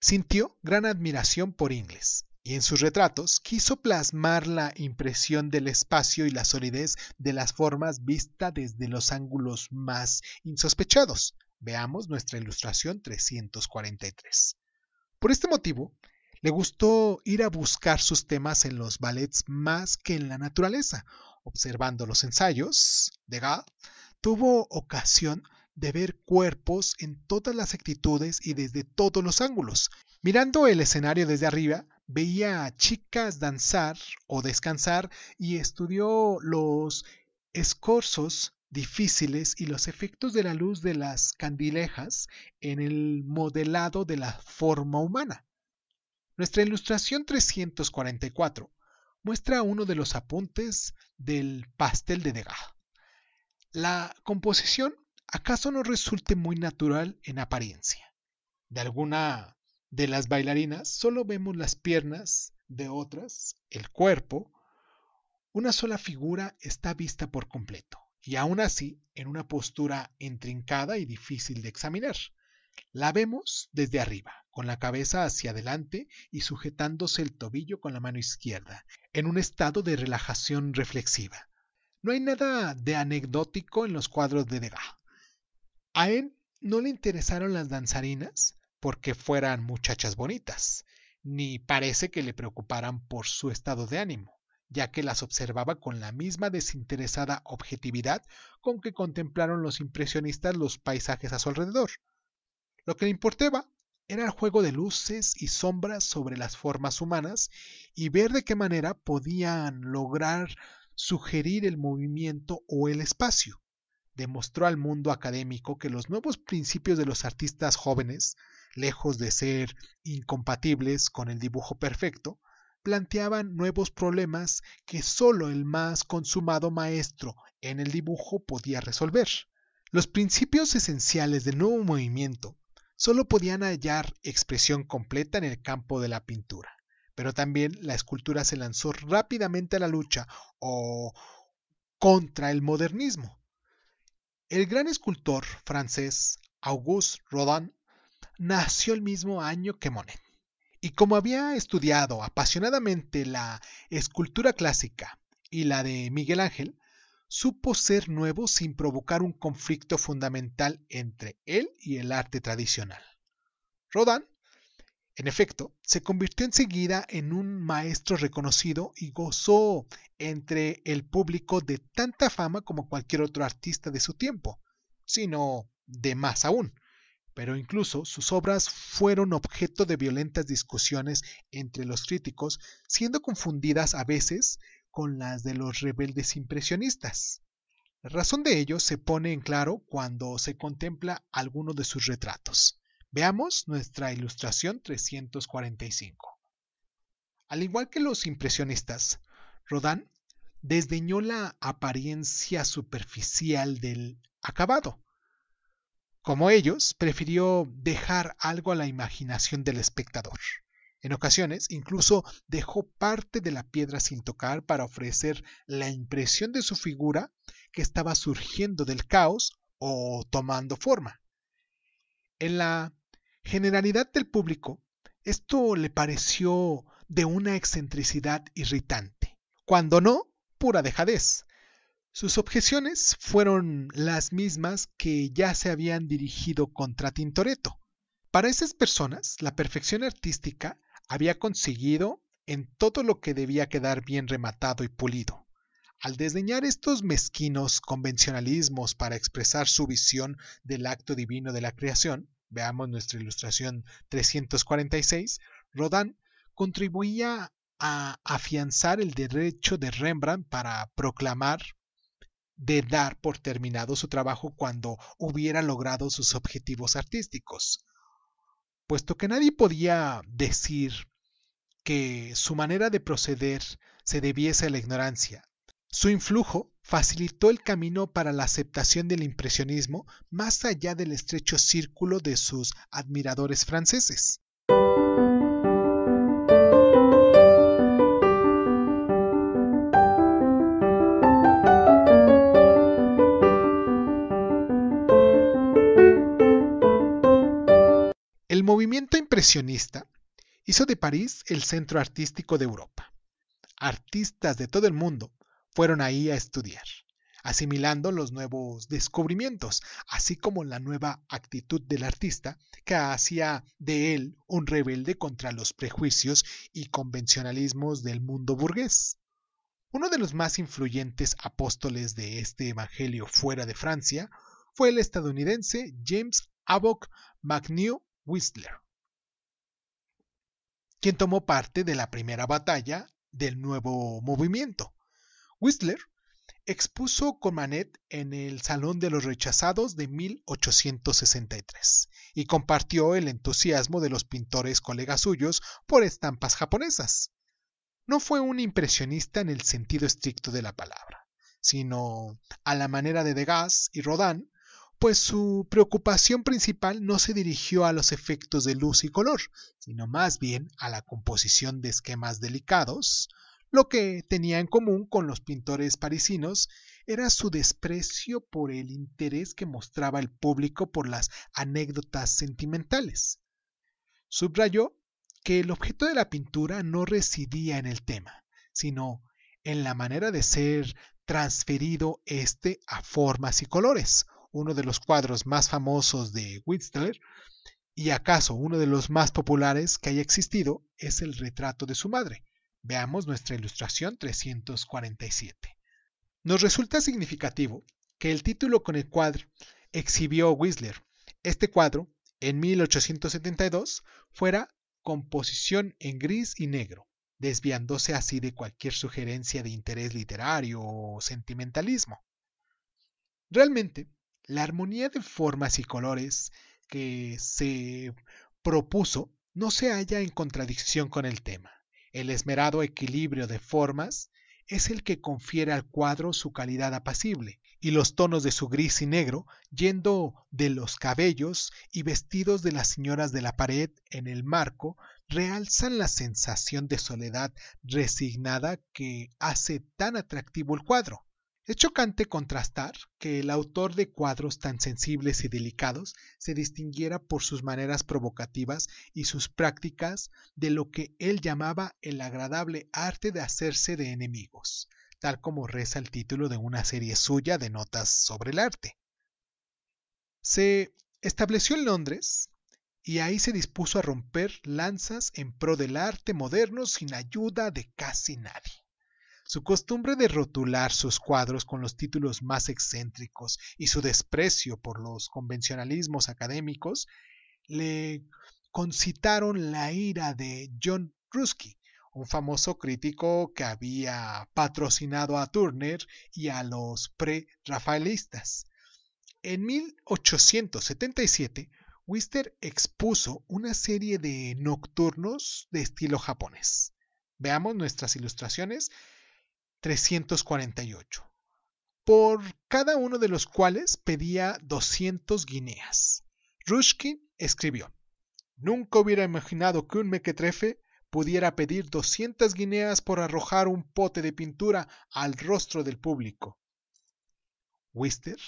Sintió gran admiración por Inglés y en sus retratos quiso plasmar la impresión del espacio y la solidez de las formas vista desde los ángulos más insospechados. Veamos nuestra ilustración 343. Por este motivo, le gustó ir a buscar sus temas en los ballets más que en la naturaleza. Observando los ensayos de Gall, tuvo ocasión de ver cuerpos en todas las actitudes y desde todos los ángulos. Mirando el escenario desde arriba, veía a chicas danzar o descansar y estudió los escorzos difíciles y los efectos de la luz de las candilejas en el modelado de la forma humana. Nuestra ilustración 344 muestra uno de los apuntes del pastel de Degas. La composición acaso no resulte muy natural en apariencia. De alguna de las bailarinas solo vemos las piernas, de otras el cuerpo. Una sola figura está vista por completo, y aún así en una postura intrincada y difícil de examinar. La vemos desde arriba, con la cabeza hacia adelante y sujetándose el tobillo con la mano izquierda, en un estado de relajación reflexiva. No hay nada de anecdótico en los cuadros de Degas a él no le interesaron las danzarinas porque fueran muchachas bonitas, ni parece que le preocuparan por su estado de ánimo, ya que las observaba con la misma desinteresada objetividad con que contemplaron los impresionistas los paisajes a su alrededor. Lo que le importaba era el juego de luces y sombras sobre las formas humanas y ver de qué manera podían lograr sugerir el movimiento o el espacio demostró al mundo académico que los nuevos principios de los artistas jóvenes, lejos de ser incompatibles con el dibujo perfecto, planteaban nuevos problemas que sólo el más consumado maestro en el dibujo podía resolver. Los principios esenciales del nuevo movimiento sólo podían hallar expresión completa en el campo de la pintura, pero también la escultura se lanzó rápidamente a la lucha o contra el modernismo, el gran escultor francés Auguste Rodin nació el mismo año que Monet. Y como había estudiado apasionadamente la escultura clásica y la de Miguel Ángel, supo ser nuevo sin provocar un conflicto fundamental entre él y el arte tradicional. Rodin en efecto, se convirtió enseguida en un maestro reconocido y gozó entre el público de tanta fama como cualquier otro artista de su tiempo, sino de más aún. Pero incluso sus obras fueron objeto de violentas discusiones entre los críticos, siendo confundidas a veces con las de los rebeldes impresionistas. La razón de ello se pone en claro cuando se contempla alguno de sus retratos. Veamos nuestra ilustración 345. Al igual que los impresionistas, Rodin desdeñó la apariencia superficial del acabado. Como ellos, prefirió dejar algo a la imaginación del espectador. En ocasiones, incluso dejó parte de la piedra sin tocar para ofrecer la impresión de su figura que estaba surgiendo del caos o tomando forma. En la generalidad del público, esto le pareció de una excentricidad irritante, cuando no, pura dejadez. Sus objeciones fueron las mismas que ya se habían dirigido contra Tintoretto. Para esas personas, la perfección artística había conseguido en todo lo que debía quedar bien rematado y pulido. Al desdeñar estos mezquinos convencionalismos para expresar su visión del acto divino de la creación, veamos nuestra ilustración 346, Rodin contribuía a afianzar el derecho de Rembrandt para proclamar de dar por terminado su trabajo cuando hubiera logrado sus objetivos artísticos, puesto que nadie podía decir que su manera de proceder se debiese a la ignorancia, su influjo facilitó el camino para la aceptación del impresionismo más allá del estrecho círculo de sus admiradores franceses. El movimiento impresionista hizo de París el centro artístico de Europa. Artistas de todo el mundo fueron ahí a estudiar, asimilando los nuevos descubrimientos, así como la nueva actitud del artista que hacía de él un rebelde contra los prejuicios y convencionalismos del mundo burgués. Uno de los más influyentes apóstoles de este Evangelio fuera de Francia fue el estadounidense James Abbott McNeill Whistler, quien tomó parte de la primera batalla del nuevo movimiento, Whistler expuso con en el Salón de los Rechazados de 1863 y compartió el entusiasmo de los pintores colegas suyos por estampas japonesas. No fue un impresionista en el sentido estricto de la palabra, sino a la manera de Degas y Rodin, pues su preocupación principal no se dirigió a los efectos de luz y color, sino más bien a la composición de esquemas delicados, lo que tenía en común con los pintores parisinos era su desprecio por el interés que mostraba el público por las anécdotas sentimentales. Subrayó que el objeto de la pintura no residía en el tema, sino en la manera de ser transferido este a formas y colores. Uno de los cuadros más famosos de Whistler y acaso uno de los más populares que haya existido es el retrato de su madre, Veamos nuestra ilustración 347. Nos resulta significativo que el título con el cuadro exhibió Whistler, este cuadro, en 1872, fuera composición en gris y negro, desviándose así de cualquier sugerencia de interés literario o sentimentalismo. Realmente, la armonía de formas y colores que se propuso no se halla en contradicción con el tema. El esmerado equilibrio de formas es el que confiere al cuadro su calidad apacible, y los tonos de su gris y negro, yendo de los cabellos y vestidos de las señoras de la pared en el marco, realzan la sensación de soledad resignada que hace tan atractivo el cuadro. Es chocante contrastar que el autor de cuadros tan sensibles y delicados se distinguiera por sus maneras provocativas y sus prácticas de lo que él llamaba el agradable arte de hacerse de enemigos, tal como reza el título de una serie suya de notas sobre el arte. Se estableció en Londres y ahí se dispuso a romper lanzas en pro del arte moderno sin ayuda de casi nadie. Su costumbre de rotular sus cuadros con los títulos más excéntricos y su desprecio por los convencionalismos académicos le concitaron la ira de John Ruskin, un famoso crítico que había patrocinado a Turner y a los pre-rafaelistas. En 1877, Wister expuso una serie de nocturnos de estilo japonés. Veamos nuestras ilustraciones 348, por cada uno de los cuales pedía 200 guineas. Rushkin escribió, Nunca hubiera imaginado que un mequetrefe pudiera pedir 200 guineas por arrojar un pote de pintura al rostro del público. Wister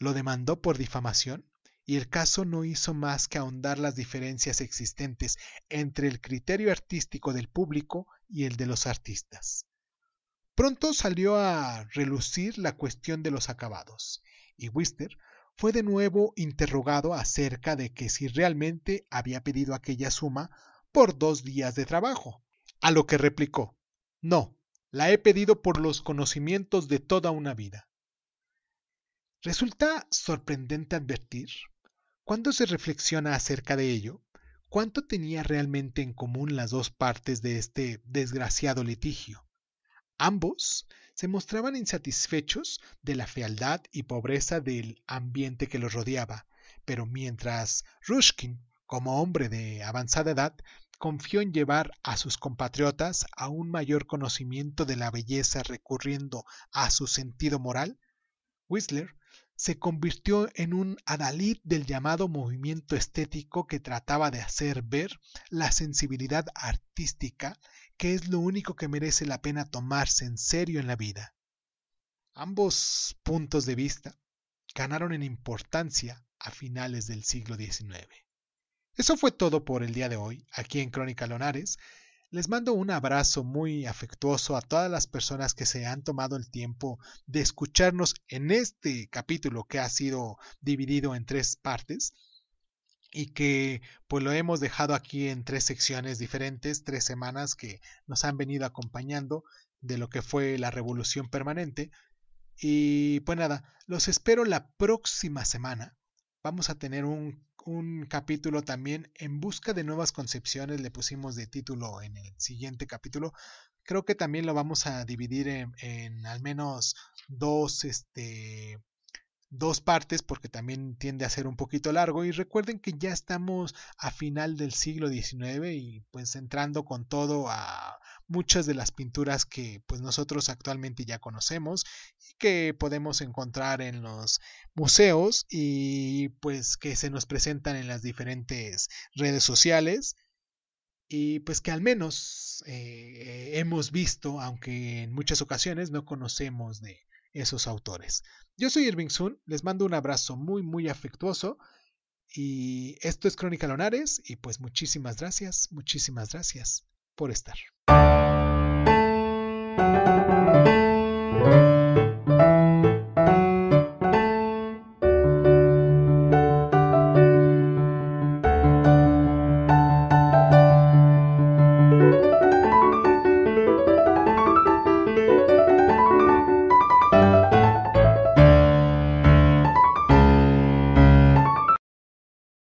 lo demandó por difamación y el caso no hizo más que ahondar las diferencias existentes entre el criterio artístico del público y el de los artistas. Pronto salió a relucir la cuestión de los acabados, y Wister fue de nuevo interrogado acerca de que si realmente había pedido aquella suma por dos días de trabajo, a lo que replicó, no, la he pedido por los conocimientos de toda una vida. Resulta sorprendente advertir, cuando se reflexiona acerca de ello, cuánto tenía realmente en común las dos partes de este desgraciado litigio Ambos se mostraban insatisfechos de la fealdad y pobreza del ambiente que los rodeaba, pero mientras Rushkin, como hombre de avanzada edad, confió en llevar a sus compatriotas a un mayor conocimiento de la belleza recurriendo a su sentido moral, Whistler se convirtió en un adalid del llamado movimiento estético que trataba de hacer ver la sensibilidad artística que es lo único que merece la pena tomarse en serio en la vida. Ambos puntos de vista ganaron en importancia a finales del siglo XIX. Eso fue todo por el día de hoy, aquí en Crónica Lonares. Les mando un abrazo muy afectuoso a todas las personas que se han tomado el tiempo de escucharnos en este capítulo que ha sido dividido en tres partes y que pues lo hemos dejado aquí en tres secciones diferentes, tres semanas que nos han venido acompañando de lo que fue la revolución permanente. Y pues nada, los espero la próxima semana. Vamos a tener un, capítulo también en busca de nuevas concepciones, le pusimos de título en el siguiente capítulo. Creo que también lo vamos a dividir en, al menos dos, este, dos partes porque también tiende a ser un poquito largo y recuerden que ya estamos a final del siglo XIX y pues entrando con todo a muchas de las pinturas que pues nosotros actualmente ya conocemos y que podemos encontrar en los museos y pues que se nos presentan en las diferentes redes sociales y pues que al menos eh, hemos visto, aunque en muchas ocasiones no conocemos de, esos autores. Yo soy Irving Sun, les mando un abrazo muy, muy afectuoso. Y esto es Crónica Lonares y pues muchísimas gracias, muchísimas gracias por estar.